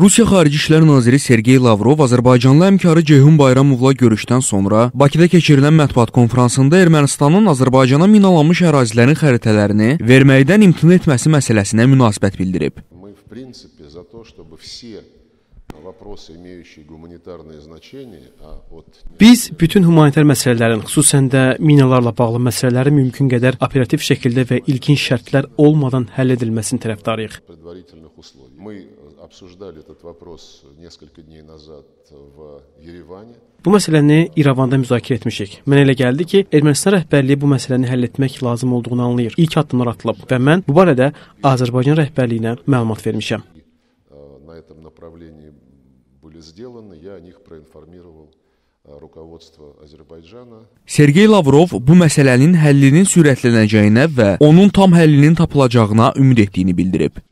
Rusiya Xarici İşlər naziri Sergey Lavrov Azərbaycanlı həmkarı Ceyhun Bayramovla görüşdən sonra Bakıda keçirilən mətbuat konfransında Ermənistanın Azərbaycana minalanmış ərazilərin xəritələrini verməkdən imtina etməsi məsələsinə münasibət bildirib. Мы в принципе за то, чтобы все Biz bütün humanitar məsələlərin, xüsusən də minalarla bağlı məsələləri mümkün qədər operativ şəkildə və ilkin şərtlər olmadan həll edilməsinin tərəfdarıyıq. Bu məsələni İrəvanda müzakirə etmişik. Mənə elə gəldi ki, Ermənistan rəhbərliyi bu məsələni həll etmək lazım olduğunu anlayır. İlk addımlar atılıb və mən bu barədə Azərbaycan rəhbərliyinə məlumat vermişəm направлении были сделаны, я о них проинформировал Sergey Lavrov bu məsələnin həllinin sürətlənəcəyinə və onun tam həllinin tapılacağına ümid etdiyini bildirib.